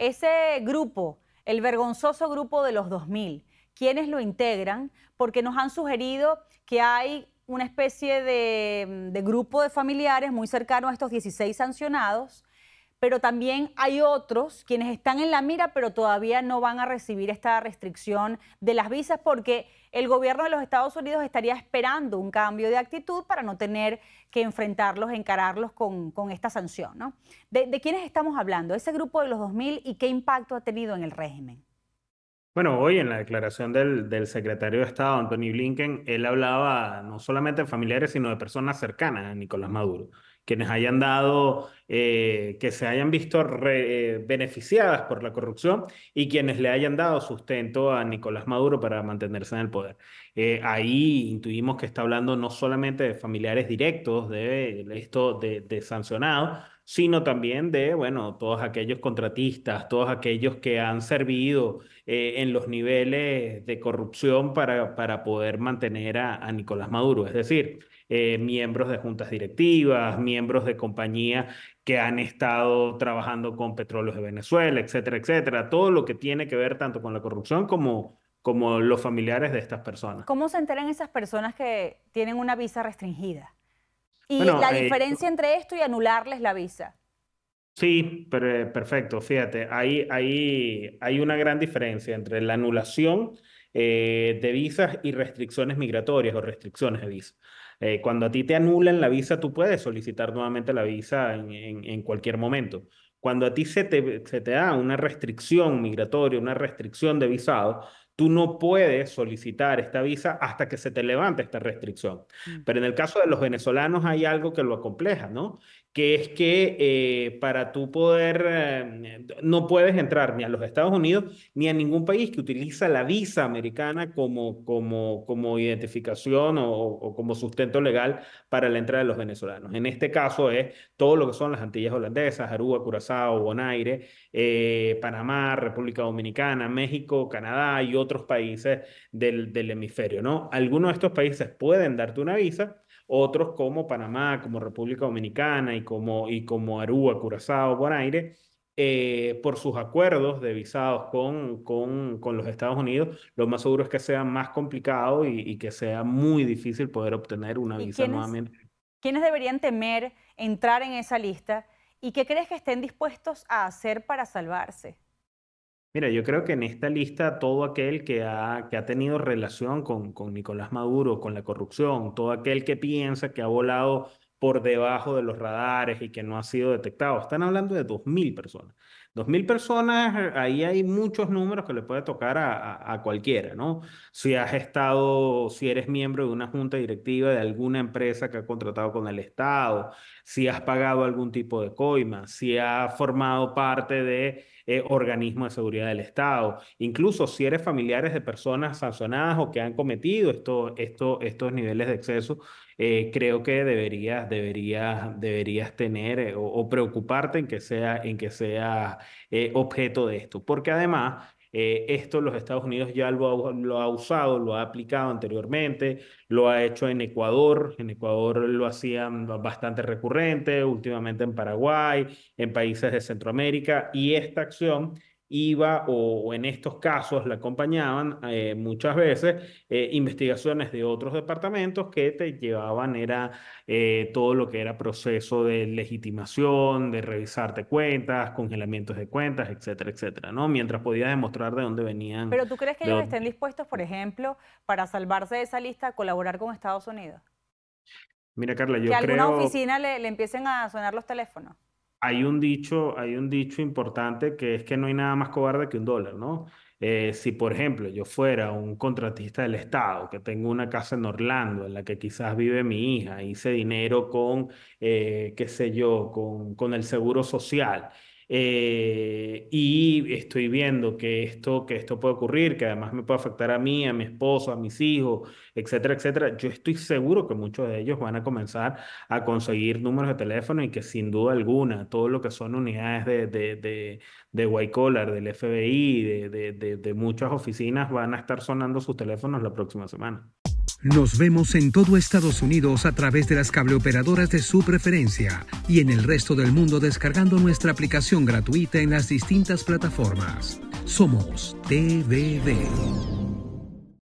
Ese grupo, el vergonzoso grupo de los 2000, ¿quiénes lo integran? Porque nos han sugerido que hay una especie de, mm, de grupo de familiares muy cercano a estos 16 sancionados pero también hay otros quienes están en la mira, pero todavía no van a recibir esta restricción de las visas porque el gobierno de los Estados Unidos estaría esperando un cambio de actitud para no tener que enfrentarlos, encararlos con, esta sanción. ¿De, ¿De quiénes estamos hablando? Ese grupo de los 2.000 y qué impacto ha tenido en el régimen. Bueno, hoy en la declaración del, del, secretario de Estado, Anthony Blinken, él hablaba no solamente de familiares, sino de personas cercanas a Nicolás Maduro, quienes hayan dado, eh, que se hayan visto eh, beneficiadas por la corrupción y quienes le hayan dado sustento a Nicolás Maduro para mantenerse en el poder. Eh, ahí intuimos que está hablando no solamente de familiares directos de, esto de, de sancionados, sino también de, bueno, todos aquellos contratistas, todos aquellos que han servido eh, en los niveles de corrupción para, poder mantener a, Nicolás Maduro, es decir, eh, miembros de juntas directivas, miembros de compañías que han estado trabajando con petróleos de Venezuela, etcétera, etcétera, todo lo que tiene que ver tanto con la corrupción como como los familiares de estas personas. ¿Cómo se enteran esas personas que tienen una visa restringida? Y la eh, diferencia entre esto y anularles la visa. Sí, eh, perfecto. Fíjate, hay, hay una gran diferencia entre la anulación eh, de visas y restricciones migratorias o restricciones de visa. cuando a ti te anulan la visa, tú puedes solicitar nuevamente la visa en, cualquier momento. Cuando a ti se te, se te da una restricción migratoria, una restricción de visado, tú no puedes solicitar esta visa hasta que se te levante esta restricción. Mm. Pero en el caso de los venezolanos hay algo que lo acompleja, ¿no? Que es que eh, para tú poder, eh, no puedes entrar ni a los Estados Unidos ni a ningún país que utiliza la visa americana como, como, como identificación o, como sustento legal para la entrada de los venezolanos. En este caso es todo lo que son las Antillas holandesas, Aruba, Curazao, Bonaire, eh, Panamá, República Dominicana, México, Canadá y otros otros países del, del hemisferio, ¿no? Algunos de estos países pueden darte una visa, otros como Panamá, como República Dominicana y como, y como Aruba, Curazao, Bonaire, eh, por sus acuerdos de visados con, con, con, los Estados Unidos, lo más seguro es que sea más complicado y, que sea muy difícil poder obtener una visa nuevamente. ¿Quiénes deberían temer entrar en esa lista y qué crees que estén dispuestos a hacer para salvarse? Mira, yo creo que en esta lista todo aquel que ha, que ha tenido relación con, con Nicolás Maduro, con la corrupción, todo aquel que piensa que ha volado por debajo de los radares y que no ha sido detectado, están hablando de 2.000 personas. 2.000 personas, eh, ahí hay muchos números que le puede tocar a, cualquiera, ¿no? Si has estado, si eres miembro de una junta directiva de alguna empresa que ha contratado con el Estado, si has pagado algún tipo de coima, si has formado parte de eh, organismos de seguridad del Estado, incluso si eres familiares de personas sancionadas o que han cometido esto, esto, estos niveles de exceso, eh, creo que deberías, deberías, deberías tener o, o, preocuparte en que sea, en que sea eh, objeto de esto, porque además eh, esto los Estados Unidos ya lo lo ha, usado, lo ha aplicado anteriormente, lo ha hecho en Ecuador, en Ecuador lo hacían bastante recurrente, últimamente en Paraguay, en países de Centroamérica, y esta acción iba o, en estos casos la acompañaban eh, muchas veces eh, investigaciones de otros departamentos que te llevaban era eh, todo lo que era proceso de legitimación, de revisarte cuentas, congelamientos de cuentas, etcétera, etcétera, ¿no? Mientras podías demostrar de dónde venían. Pero ¿tú crees que ellos estén dispuestos, por ejemplo, para salvarse de esa lista, colaborar con Estados Unidos? Mira, Carla, yo creo... Que a alguna oficina le empiecen a sonar los teléfonos hay un dicho, hay un dicho importante que es que no hay nada más cobarde que un dólar, ¿no? Eh, si, por ejemplo, yo fuera un contratista del Estado, que tengo una casa en Orlando, en la que quizás vive mi hija, hice dinero con, eh, qué sé yo, con, con el seguro social, eh, y estoy viendo que esto, que esto puede ocurrir, que además me puede afectar a mí, a mi esposo, a mis hijos, etcétera, etcétera, yo estoy seguro que muchos de ellos van a comenzar a conseguir números de teléfono y que sin duda alguna, todo lo que son unidades de, de, white collar, del FBI, de muchas oficinas, van a estar sonando sus teléfonos la próxima semana. Nos vemos en todo Estados Unidos a través de las cableoperadoras de su preferencia y en el resto del mundo descargando nuestra aplicación gratuita en las distintas plataformas. Somos TVD.